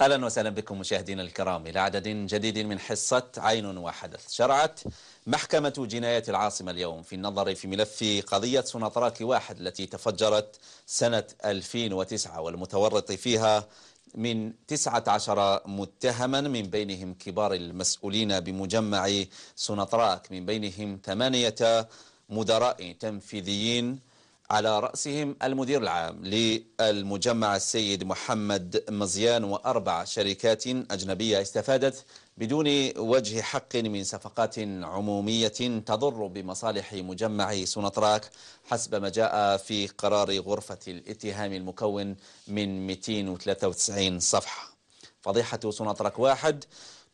أهلا وسهلا بكم مشاهدينا الكرام إلى عدد جديد من حصة عين وحدث شرعت محكمة جناية العاصمة اليوم في النظر في ملف قضية سنطراك واحد التي تفجرت سنة 2009 والمتورط فيها من 19 متهما من بينهم كبار المسؤولين بمجمع سنطراك من بينهم ثمانية مدراء تنفيذيين على رأسهم المدير العام للمجمع السيد محمد مزيان وأربع شركات أجنبية استفادت بدون وجه حق من صفقات عمومية تضر بمصالح مجمع سونطراك حسب ما جاء في قرار غرفة الاتهام المكون من 293 صفحة فضيحة سونطراك واحد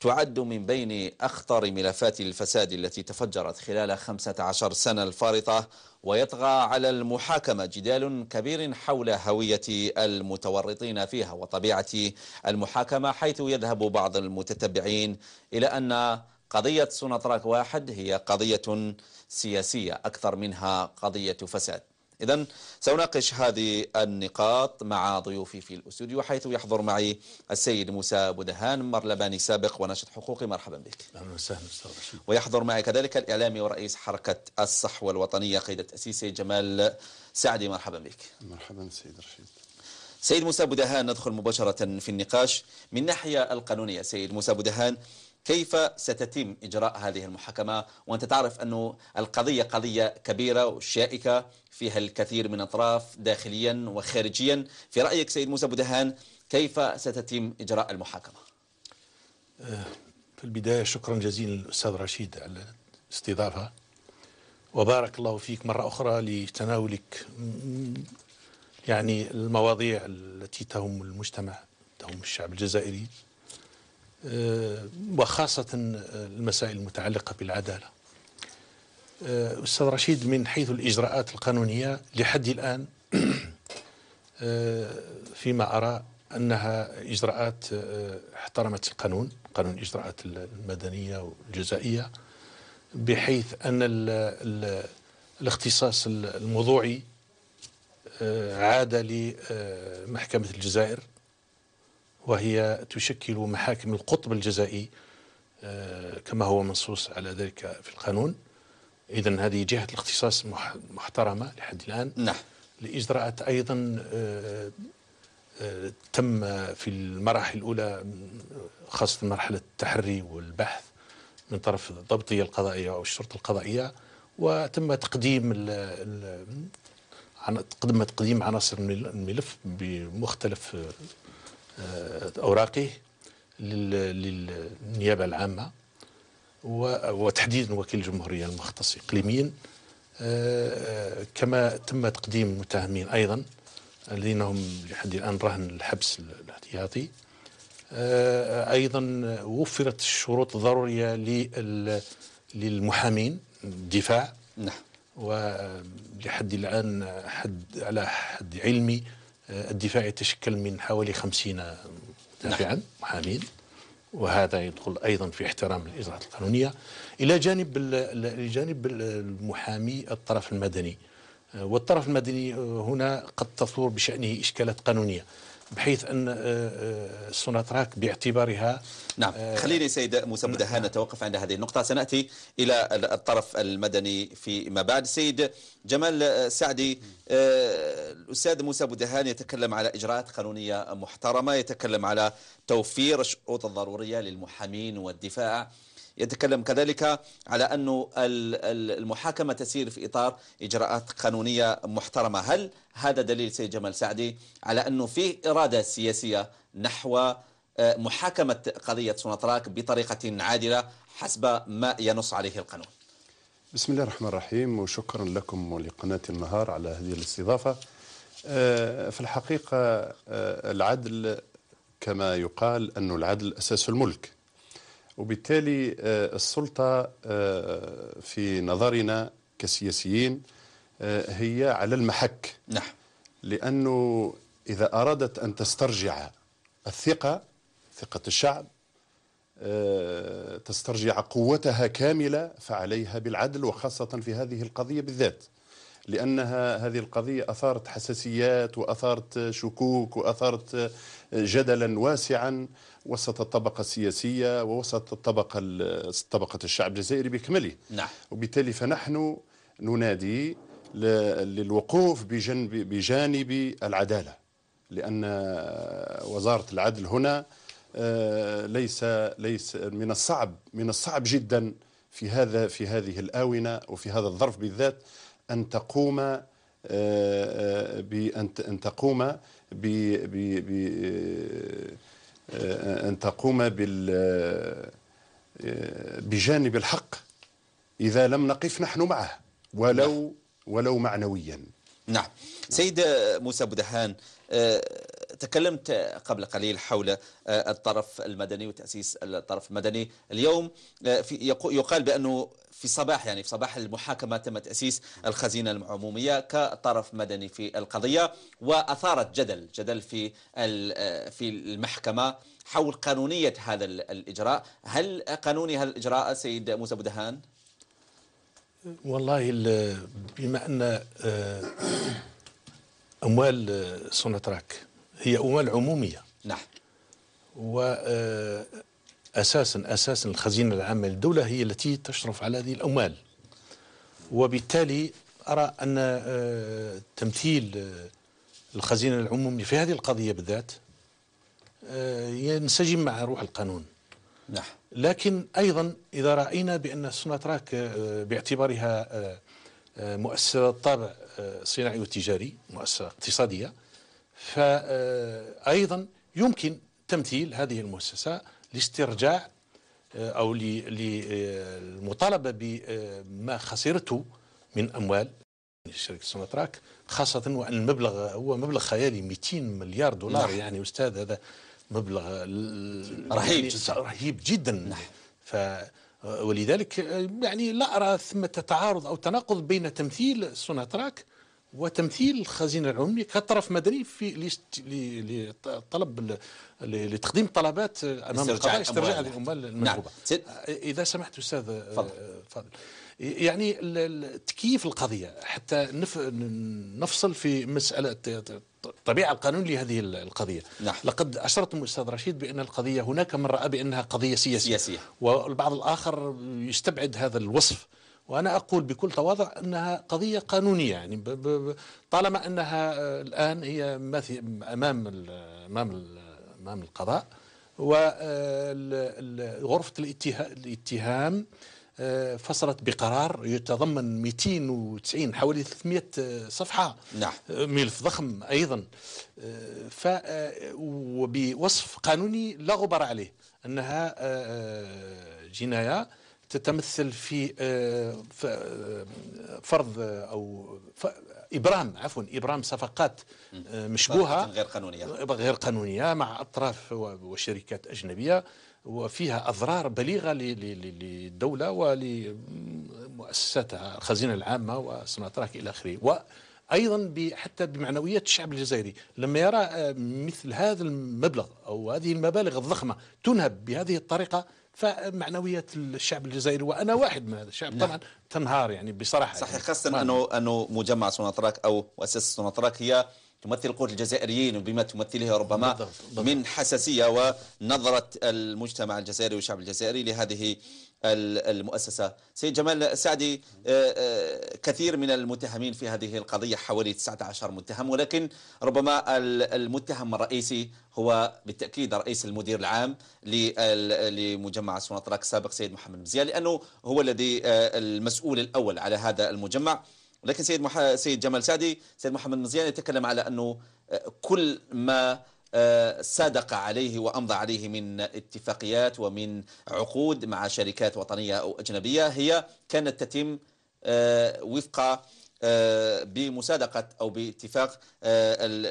تعد من بين أخطر ملفات الفساد التي تفجرت خلال 15 سنة الفارطة ويطغى على المحاكمة جدال كبير حول هوية المتورطين فيها وطبيعة المحاكمة حيث يذهب بعض المتتبعين إلى أن قضية سونطراك واحد هي قضية سياسية أكثر منها قضية فساد إذا سأناقش هذه النقاط مع ضيوفي في الأستوديو حيث يحضر معي السيد موسى بودهان مرلباني سابق وناشط حقوقي مرحبا بك أهلا وسهلا أستاذ ويحضر معي كذلك الإعلامي ورئيس حركة الصحوة الوطنية قيد التأسيس جمال سعدي مرحبا بك مرحبا سيد رشيد سيد موسى بودهان ندخل مباشرة في النقاش من ناحية القانونية سيد موسى بودهان كيف ستتم إجراء هذه المحاكمة وأنت تعرف أن القضية قضية كبيرة وشائكة فيها الكثير من أطراف داخليا وخارجيا في رأيك سيد موسى بودهان كيف ستتم إجراء المحاكمة؟ آه، في البداية شكرا جزيلا للأستاذ رشيد على الاستضافة وبارك الله فيك مرة أخرى لتناولك يعني المواضيع التي تهم المجتمع تهم الشعب الجزائري آه، وخاصة المسائل المتعلقة بالعدالة آه، أستاذ رشيد من حيث الإجراءات القانونية لحد الآن آه، فيما أرى أنها إجراءات احترمت القانون قانون الإجراءات المدنية والجزائية بحيث أن الاختصاص الموضوعي عاد لمحكمة الجزائر وهي تشكل محاكم القطب الجزائي آه، كما هو منصوص على ذلك في القانون إذا هذه جهة الاختصاص محترمة لحد الآن نعم لإجراءات أيضا آه، آه، تم في المراحل الأولى خاصة مرحلة التحري والبحث من طرف الضبطية القضائية أو الشرطة القضائية وتم تقديم عن تقديم عناصر الملف بمختلف اوراقه للنيابه العامه وتحديدا وكيل الجمهوريه المختص اقليميا آه، آه، كما تم تقديم المتهمين ايضا الذين هم لحد الان رهن الحبس الاحتياطي آه، ايضا وفرت الشروط الضروريه للمحامين الدفاع نعم ولحد الان حد على حد علمي آه، الدفاع يتشكل من حوالي خمسين دافعا محامين نعم. وهذا يدخل ايضا في احترام الاجراءات القانونيه الى جانب الى جانب المحامي الطرف المدني آه، والطرف المدني آه، هنا قد تثور بشانه اشكالات قانونيه بحيث ان آه، آه، سوناتراك باعتبارها نعم آه، خليني سيد موسى بدهان نعم. نتوقف عند هذه النقطه سناتي الى الطرف المدني فيما بعد سيد جمال سعدي الاستاذ موسى بودهان يتكلم على اجراءات قانونيه محترمه يتكلم على توفير الشروط الضروريه للمحامين والدفاع يتكلم كذلك على أن المحاكمة تسير في إطار إجراءات قانونية محترمة هل هذا دليل سيد جمال سعدي على أنه في إرادة سياسية نحو آه، محاكمة قضية سونطراك بطريقة عادلة حسب ما ينص عليه القانون بسم الله الرحمن الرحيم وشكرا لكم ولقناة النهار على هذه الاستضافة آه، في الحقيقة آه، العدل كما يقال أن العدل أساس الملك وبالتالي آه، السلطة آه، في نظرنا كسياسيين آه، هي على المحك نعم لأنه إذا أرادت أن تسترجع الثقة ثقة الشعب تسترجع قوتها كاملة فعليها بالعدل وخاصة في هذه القضية بالذات لانها هذه القضيه اثارت حساسيات واثارت شكوك واثارت جدلا واسعا وسط الطبقه السياسيه ووسط الطبقه طبقه الشعب الجزائري بكمله نعم. وبالتالي فنحن ننادي للوقوف بجنب بجانب العداله لان وزاره العدل هنا آه، ليس ليس من الصعب من الصعب جدا في هذا في هذه الاونه وفي هذا الظرف بالذات ان تقوم آه، آه، ان تقوم ب آه، ان تقوم بال بجانب الحق اذا لم نقف نحن معه ولو نعم. ولو معنويا نعم, نعم. سيد موسى بودهان تكلمت قبل قليل حول الطرف المدني وتأسيس الطرف المدني اليوم يقال بأنه في صباح يعني في صباح المحاكمة تم تأسيس الخزينة العمومية كطرف مدني في القضية وأثارت جدل جدل في في المحكمة حول قانونية هذا الإجراء هل قانوني هذا الإجراء سيد موسى بدهان؟ والله بما أن آه، أموال آه، سونتراك هي أموال عمومية نعم و آه، أساسا أساسا الخزينة العامة للدولة هي التي تشرف على هذه الأموال وبالتالي أرى أن آه، تمثيل آه، الخزينة العمومية في هذه القضية بالذات آه، ينسجم مع روح القانون نعم. لكن أيضا إذا رأينا بأن سوناتراك باعتبارها مؤسسة طابع صناعي وتجاري مؤسسة اقتصادية فأيضا يمكن تمثيل هذه المؤسسة لاسترجاع آه، أو للمطالبة آه، بما خسرته من أموال شركة سوناتراك خاصة وأن المبلغ هو مبلغ خيالي 200 مليار دولار نعم. يعني أستاذ هذا مبلغ رهيب يعني رهيب جدا نعم. ف ولذلك آه، يعني لا أرى ثمة تعارض أو تناقض بين تمثيل سوناتراك وتمثيل الخزينه العموميه كطرف مدني في لطلب لتقديم طلبات امام القضاء استرجاع الاموال المنهوبه نعم. اذا سمحت استاذ آه، فضل, فضل. يعني تكييف القضيه حتى نفصل في مساله طبيعه القانون لهذه القضيه نعم. لقد اشرتم استاذ رشيد بان القضيه هناك من راى بانها قضيه سياسيه, سياسية. والبعض الاخر يستبعد هذا الوصف وأنا أقول بكل تواضع أنها قضية قانونية يعني طالما أنها آه، الآن هي أمام أمام أمام القضاء وغرفة آه، الاتهام آه، فصلت بقرار يتضمن 290 حوالي 300 صفحة نعم. ملف ضخم أيضا ف وبوصف قانوني لا غبار عليه أنها جناية تتمثل في آه، آه، فرض آه، او ابرام عفوا ابرام صفقات مشبوهه غير قانونيه غير قانونيه مع اطراف وشركات اجنبيه وفيها اضرار بليغه للدوله ولمؤسساتها الخزينه العامه وصناعه الى اخره وايضا حتى بمعنويات الشعب الجزائري لما يرى مثل هذا المبلغ او هذه المبالغ الضخمه تنهب بهذه الطريقه فمعنويات الشعب الجزائري وانا واحد من هذا الشعب نعم. طبعا تنهار يعني بصراحه يعني. صحيح يعني. خاصه انه انه مجمع سوناطراك او مؤسسه سوناطراك هي تمثل القوة الجزائريين وبما تمثله ربما بالضبط. بالضبط. من حساسية ونظرة المجتمع الجزائري والشعب الجزائري لهذه المؤسسة سيد جمال سعدي آه، آه، كثير من المتهمين في هذه القضية حوالي 19 متهم ولكن ربما المتهم الرئيسي هو بالتأكيد رئيس المدير العام لمجمع سوناطراك السابق سيد محمد مزيان لأنه هو الذي آه، المسؤول الأول على هذا المجمع ولكن سيد, مح... سيد جمال سعدي سيد محمد مزيان يتكلم على أنه كل ما آه، صادق عليه وأمضى عليه من اتفاقيات ومن عقود مع شركات وطنية أو أجنبية هي كانت تتم آه، وفق آه، بمصادقة أو باتفاق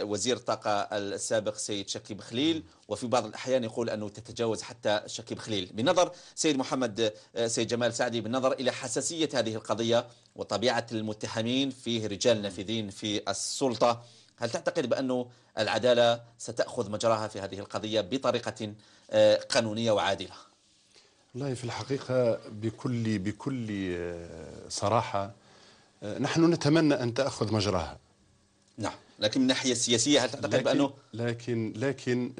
وزير الطاقة السابق سيد شكيب خليل وفي بعض الأحيان يقول أنه تتجاوز حتى شكيب خليل بالنظر سيد محمد سيد جمال سعدي بالنظر إلى حساسية هذه القضية وطبيعة المتهمين فيه رجال نافذين في السلطة هل تعتقد بأن العدالة ستأخذ مجراها في هذه القضية بطريقة آه، قانونية وعادلة؟ والله في الحقيقة بكل بكل آه، صراحة آه، نحن نتمنى أن تأخذ مجراها نعم لكن من الناحية السياسية هل تعتقد لكن بأنه لكن لكن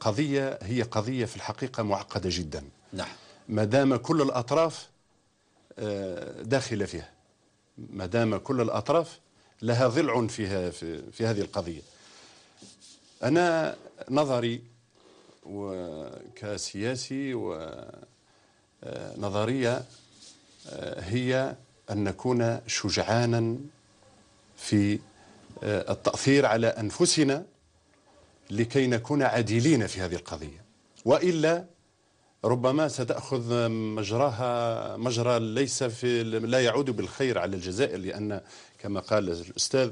قضية هي قضية في الحقيقة معقدة جدا نعم ما دام كل الأطراف داخلة فيها ما دام كل الأطراف لها ضلع فيها في, في هذه القضية أنا نظري كسياسي ونظرية آه، آه، هي أن نكون شجعانا في آه، التأثير على أنفسنا لكي نكون عادلين في هذه القضية وإلا ربما ستأخذ مجراها مجرى ليس في لا يعود بالخير على الجزائر لأن كما قال الأستاذ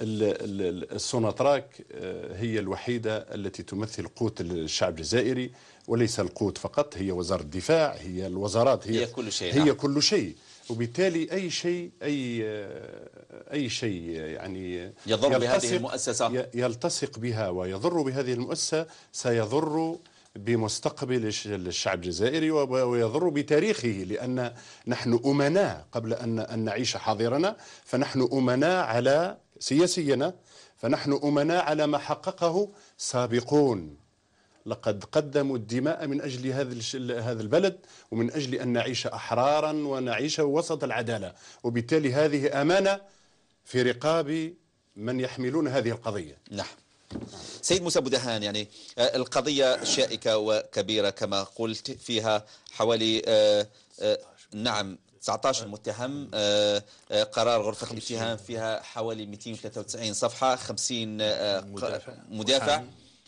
السوناتراك آه، هي الوحيدة التي تمثل قوت الشعب الجزائري وليس القوت فقط هي وزارة الدفاع هي الوزارات هي, هي كل شيء هي نعم. كل شيء وبالتالي اي شيء اي آه، اي شيء يعني يضر بهذه المؤسسه يلتصق بها ويضر بهذه المؤسسه سيضر بمستقبل الشعب الجزائري ويضر بتاريخه لأن نحن أمناء قبل أن نعيش حاضرنا فنحن أمناء على سياسينا فنحن أمناء على ما حققه سابقون لقد قدموا الدماء من اجل هذا هذا البلد ومن اجل ان نعيش احرارا ونعيش وسط العداله، وبالتالي هذه امانه في رقاب من يحملون هذه القضيه. نعم. سيد موسى بودهان يعني آه، القضية شائكة وكبيرة كما قلت فيها حوالي آه، آه، نعم 19 متهم قرار غرفة الاتهام فيها حوالي 293 صفحة 50 مدافع, مدافع.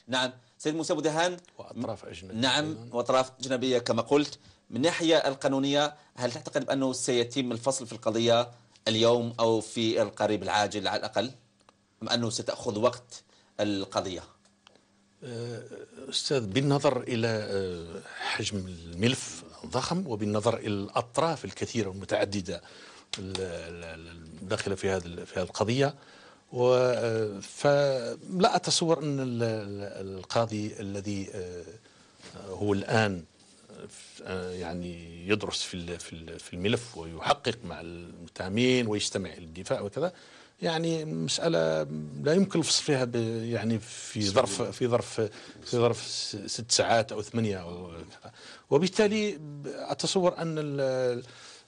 نعم سيد موسى بودهان وأطراف أجنبية نعم وأطراف أجنبية كما قلت من ناحية القانونية هل تعتقد بأنه سيتم الفصل في القضية اليوم أو في القريب العاجل على الأقل أم أنه ستأخذ وقت القضية أه، أستاذ بالنظر إلى أه، حجم الملف الضخم وبالنظر إلى الأطراف الكثيرة والمتعددة الداخلة في هذا في هذه القضية أه، فلا أتصور أن القاضي الذي هو الآن يعني يدرس في في الملف ويحقق مع المتهمين ويجتمع للدفاع وكذا يعني مساله لا يمكن الفصل فيها يعني في ظرف في ظرف في ظرف ست ساعات او ثمانيه أو وبالتالي اتصور ان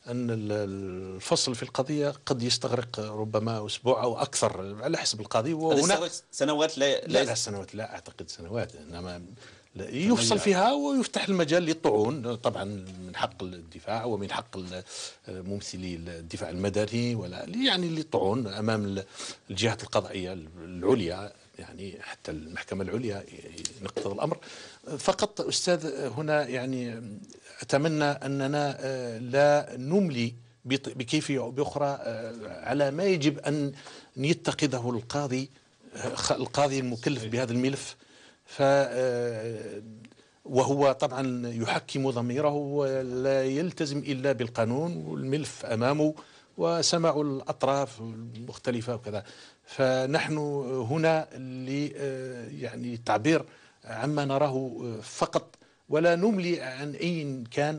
ان الفصل في القضيه قد يستغرق ربما اسبوع او اكثر على حسب القاضي وهناك سنوات لا لا, لا سنوات لا اعتقد سنوات انما يفصل فيها ويفتح المجال للطعون طبعا من حق الدفاع ومن حق ممثلي الدفاع المدني ولا يعني للطعون امام الجهات القضائيه العليا يعني حتى المحكمه العليا نقتضي الامر فقط استاذ هنا يعني اتمنى اننا آه، لا نملي بكيفيه او باخرى آه، على ما يجب ان يتخذه القاضي آه، القاضي المكلف بهذا الملف ف آه، وهو طبعا يحكم ضميره ولا يلتزم الا بالقانون والملف امامه وسمع الاطراف المختلفه وكذا فنحن هنا ل آه، يعني تعبير عما نراه فقط ولا نملي عن اي كان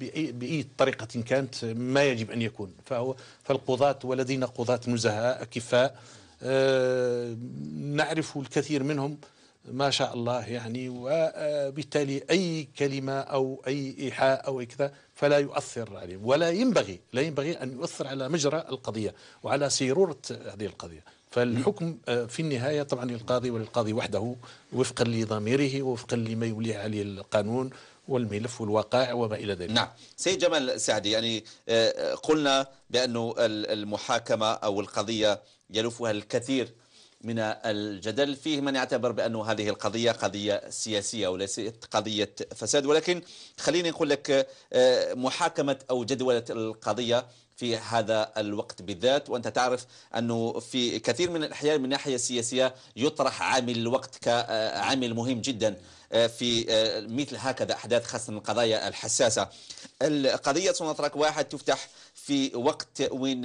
باي, بأي طريقه كانت ما يجب ان يكون فهو فالقضاة ولدينا قضاة نزهاء اكفاء آه، نعرف الكثير منهم ما شاء الله يعني وبالتالي أي كلمة أو أي إيحاء أو أي كذا فلا يؤثر عليهم ولا ينبغي لا ينبغي أن يؤثر على مجرى القضية وعلى سيرورة هذه القضية فالحكم آه، في النهاية طبعا للقاضي وللقاضي وحده وفقا لضميره وفقا لما يوليه عليه القانون والملف والوقائع وما الى ذلك. نعم، سيد جمال سعدي يعني آه، قلنا بانه المحاكمه او القضيه يلفها الكثير من الجدل فيه من يعتبر بأن هذه القضية قضية سياسية وليست قضية فساد ولكن خليني أقول لك آه، محاكمة أو جدولة القضية في هذا الوقت بالذات وانت تعرف انه في كثير من الاحيان من الناحيه السياسيه يطرح عامل الوقت كعامل آه، مهم جدا آه، في مثل هكذا احداث خاصه من القضايا الحساسه. القضيه سنطرق واحد تفتح في وقت وين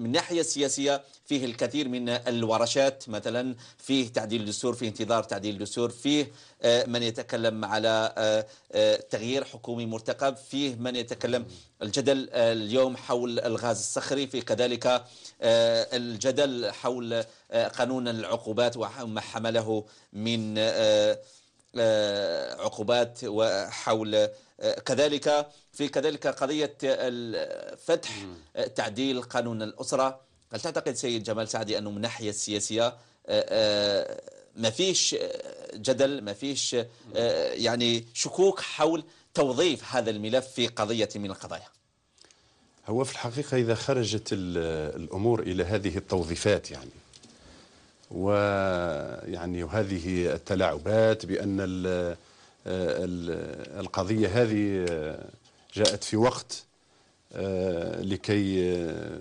من ناحية سياسية فيه الكثير من الورشات مثلا فيه تعديل دستور فيه انتظار تعديل دستور فيه آه، من يتكلم على آه، آه، تغيير حكومي مرتقب فيه من يتكلم الجدل اليوم حول الغاز الصخري في كذلك الجدل حول قانون العقوبات وما حمله من آه، عقوبات وحول آه، كذلك في كذلك قضية فتح آه، تعديل قانون الأسرة هل تعتقد سيد جمال سعدي أنه من الناحية السياسية ما فيش جدل ما فيش يعني شكوك حول توظيف هذا الملف في قضية من القضايا هو في الحقيقة إذا خرجت الأمور إلى هذه التوظيفات يعني ويعني وهذه التلاعبات بأن القضية هذه جاءت في وقت آه، لكي آه،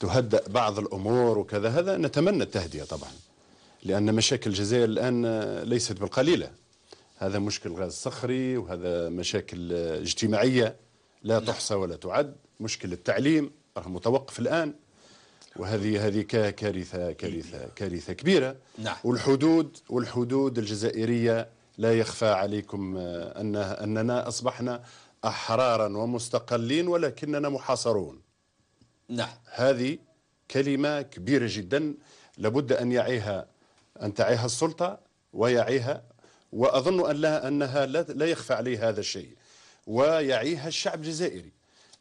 تهدأ بعض الأمور وكذا هذا نتمنى التهدئة طبعا لأن مشاكل الجزائر الآن آه، ليست بالقليلة هذا مشكل غاز صخري وهذا مشاكل اجتماعية لا نعم. تحصى ولا تعد مشكل التعليم متوقف الآن وهذه هذه كارثه كارثه كارثه كبيره نعم. والحدود والحدود الجزائريه لا يخفى عليكم آه، ان اننا اصبحنا احرارا ومستقلين ولكننا محاصرون نعم هذه كلمه كبيره جدا لابد ان يعيها ان تعيها السلطه ويعيها واظن ان لها انها لا يخفى عليه هذا الشيء ويعيها الشعب الجزائري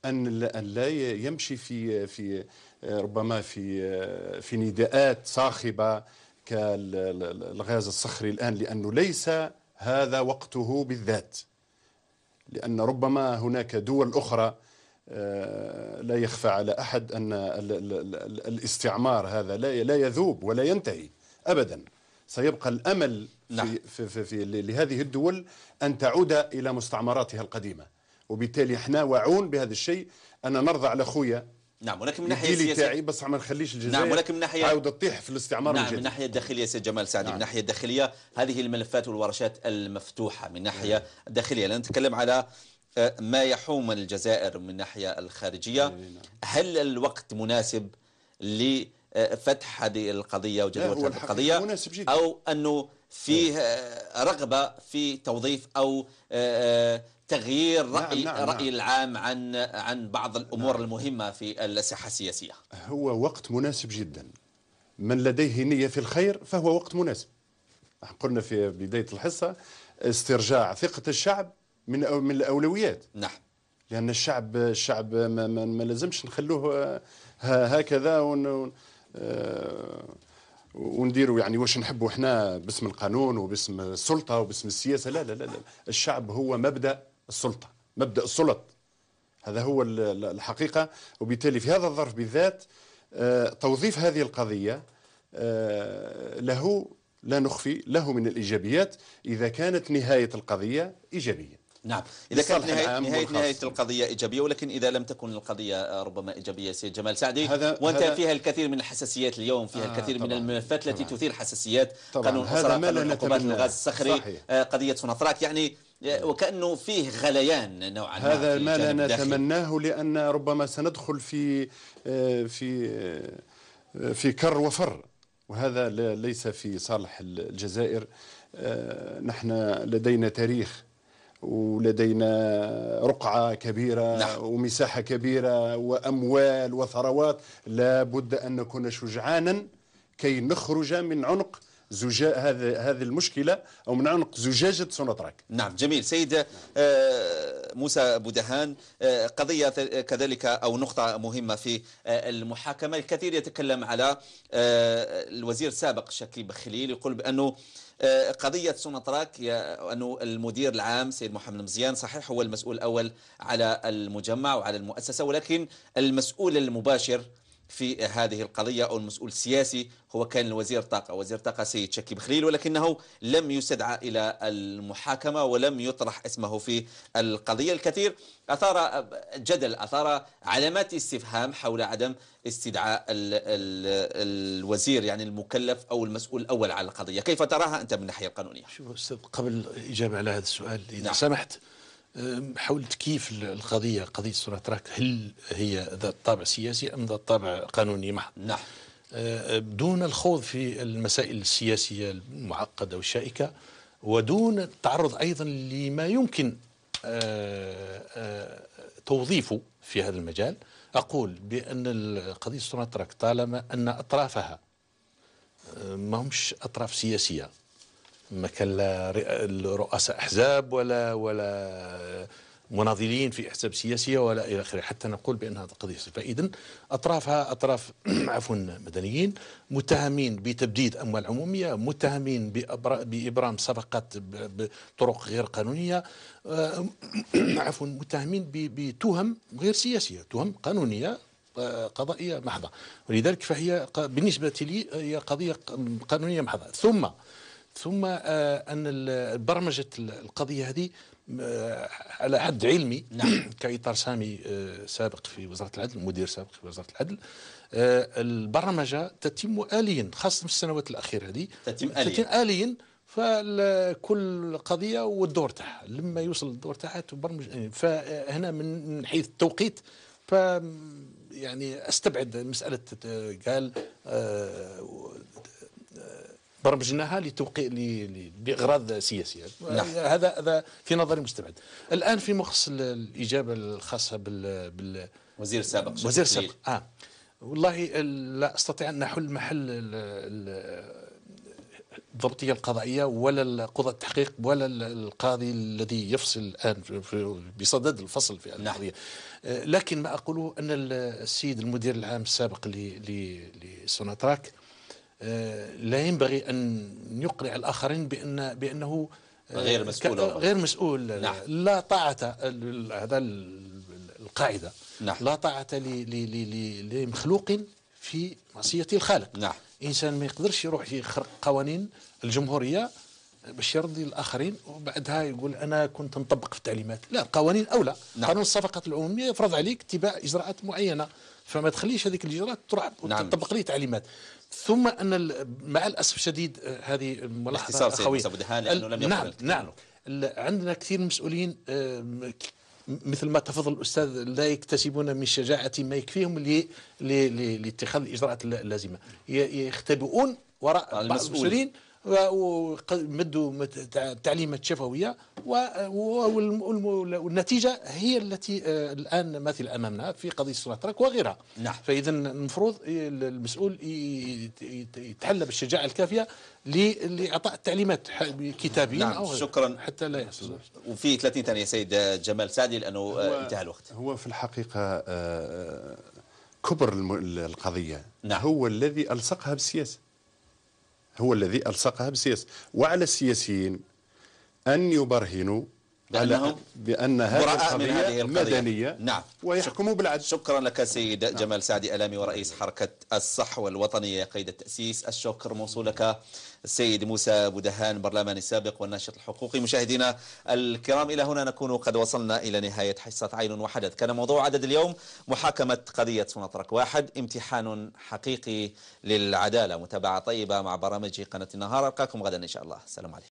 ان لا يمشي في في ربما في في نداءات صاخبه كالغاز الصخري الان لانه ليس هذا وقته بالذات لان ربما هناك دول اخرى آه، لا يخفى على احد ان الاستعمار هذا لا يذوب ولا ينتهي ابدا سيبقى الامل نعم. في في في لهذه الدول ان تعود الى مستعمراتها القديمه وبالتالي احنا واعون بهذا الشيء انا نرضى على خويا نعم ولكن من ناحيه السياسيه تاعي بس ما نخليش الجزائر نعم ولكن من ناحيه عاود تطيح في الاستعمار نعم الجديد. من ناحيه الداخليه سيد جمال سعدي نعم. من ناحيه الداخليه هذه الملفات والورشات المفتوحه من ناحيه الداخليه نعم. نتكلم على آه، ما يحوم الجزائر من ناحيه الخارجيه نعم، نعم. هل الوقت مناسب لفتح هذه القضيه وجدوى هذه القضيه مناسب جدا. او انه فيه آه، رغبه في توظيف او آه، تغيير نعم، راي نعم نعم راي نعم. العام عن عن بعض الامور نعم. المهمه في الساحه السياسيه هو وقت مناسب جدا من لديه نيه في الخير فهو وقت مناسب قلنا في بدايه الحصه استرجاع ثقه الشعب من من الاولويات نعم لان الشعب الشعب ما, ما, ما لازمش نخلوه هكذا ون آه، ونديروا يعني واش نحبوا احنا باسم القانون وباسم السلطه وباسم السياسه لا لا لا, لا. الشعب هو مبدا السلطة مبدأ السلط هذا هو الحقيقة وبالتالي في هذا الظرف بالذات آه، توظيف هذه القضية آه، له لا نخفي له من الإيجابيات إذا كانت نهاية القضية إيجابية نعم اذا كانت نهايه نهايه, نهايه القضيه ايجابيه ولكن اذا لم تكن القضيه آه، ربما ايجابيه سيد جمال سعدي هذا وانت هذا فيها الكثير من الحساسيات اليوم فيها آه الكثير طبعًا من الملفات التي نعم. تثير حساسيات طبعًا قانون الاسره قانون الغاز الصخري آه قضيه سوناطراك يعني آه، وكأنه فيه غليان نوعا ما هذا ما لا نتمناه لأن ربما سندخل في آه، في آه، في كر وفر وهذا ليس في صالح الجزائر نحن لدينا تاريخ ولدينا رقعة كبيرة نعم. ومساحة كبيرة وأموال وثروات لا بد أن نكون شجعانا كي نخرج من عنق زجاج هذه هذه المشكله او من عنق زجاجه سوناتراك. نعم جميل سيد آه، موسى ابو دهان آه، قضيه كذلك او نقطه مهمه في آه، المحاكمه الكثير يتكلم على الوزير السابق شكيب خليل يقول بانه قضية سوناتراك أنه المدير العام سيد محمد مزيان صحيح هو المسؤول الأول على المجمع وعلى المؤسسة ولكن المسؤول المباشر في هذه القضية أو المسؤول السياسي هو كان الوزير الطاقة وزير الطاقة سيد شكيب خليل ولكنه لم يستدعى إلى المحاكمة ولم يطرح اسمه في القضية الكثير أثار جدل أثار علامات استفهام حول عدم استدعاء الـ الـ الوزير يعني المكلف أو المسؤول الأول على القضية كيف تراها أنت من الناحية القانونية؟ شوف أستاذ قبل الإجابة على هذا السؤال إذا نعم. سمحت حول تكييف القضية قضية سوراتراك هل هي ذات طابع سياسي أم ذات طابع قانوني محض نعم أه، دون الخوض في المسائل السياسية المعقدة والشائكة ودون التعرض أيضا لما يمكن أه، أه، توظيفه في هذا المجال أقول بأن القضية سوراتراك طالما أن أطرافها ما همش أطراف سياسية ما كان لا رؤساء احزاب ولا ولا مناضلين في احزاب سياسيه ولا الى اخره حتى نقول بان قضيه فاذا اطرافها اطراف عفوا مدنيين متهمين بتبديد اموال عموميه متهمين بابرام صفقات بطرق غير قانونيه آه، عفوا متهمين بتهم غير سياسيه تهم قانونيه آه، قضائيه محضه ولذلك فهي بالنسبه لي هي قضيه قانونيه محضه ثم ثم آه، ان برمجه القضيه هذه آه، على حد علمي نعم. كاطار سامي آه، سابق في وزاره العدل مدير سابق في وزاره العدل البرمجه تتم اليا خاصه في السنوات الاخيره هذه تتم اليا تتم اليا فكل قضيه والدور تاعها لما يوصل الدور تاعها تبرمج يعني، فهنا من حيث التوقيت ف يعني استبعد مساله قال برمجناها لتوقيع لاغراض سياسيه نعم. هذا هذا في نظري مستبعد الان في مخص الاجابه الخاصه بال, وزير السابق وزير السابق اه والله لا استطيع ان احل محل الضبطيه القضائيه ولا قضاء التحقيق ولا القاضي الذي يفصل الان بصدد الفصل في نعم. القضيه نعم. لكن ما اقوله ان السيد المدير العام السابق لسوناتراك آه، لا ينبغي أن يقنع الآخرين بأن بأنه آه، غير مسؤول غير مسؤول نعم. لا طاعة هذا القاعدة نعم. لا طاعة لمخلوق في معصية الخالق نعم. إنسان ما يقدرش يروح يخرق قوانين الجمهورية باش يرضي الاخرين وبعدها يقول انا كنت نطبق في التعليمات لا القوانين اولى نعم. قانون الصفقات العموميه يفرض عليك اتباع اجراءات معينه فما تخليش هذيك الاجراءات تروح نعم. وتطبق لي تعليمات ثم ان مع الاسف الشديد آه، هذه ملاحظه دهان لانه لم نعم نعم عندنا كثير مسؤولين مثل ما تفضل الاستاذ لا يكتسبون من شجاعه ما يكفيهم لاتخاذ الاجراءات اللازمه يختبئون وراء بعض المسؤولين ومدوا تعليمات شفويه والنتيجه هي التي آه، الان ماثله امامنا في قضيه سراتراك وغيرها نعم. فاذا المفروض المسؤول يتحلى بالشجاعه الكافيه لاعطاء التعليمات كتابيا نعم. أو شكرا حتى لا يحصل وفي 30 ثانيه سيد جمال سعدي لانه آه، انتهى الوقت هو في الحقيقه آه، كبر القضيه نعم. هو الذي الصقها بالسياسه هو الذي ألصقها بالسياسة وعلى السياسيين أن يبرهنوا بأنهم بأن هذه القضية مدنية نعم ويحكموا بالعدل شكرا لك سيد نعم. جمال سعدي ألامي ورئيس حركة الصحوة الوطنية قيد التأسيس الشكر موصول لك السيد موسى بودهان برلماني سابق والناشط الحقوقي مشاهدينا الكرام إلى هنا نكون قد وصلنا إلى نهاية حصة عين وحدث كان موضوع عدد اليوم محاكمة قضية سنطرك واحد امتحان حقيقي للعدالة متابعة طيبة مع برامج قناة النهار ألقاكم غدا إن شاء الله السلام عليكم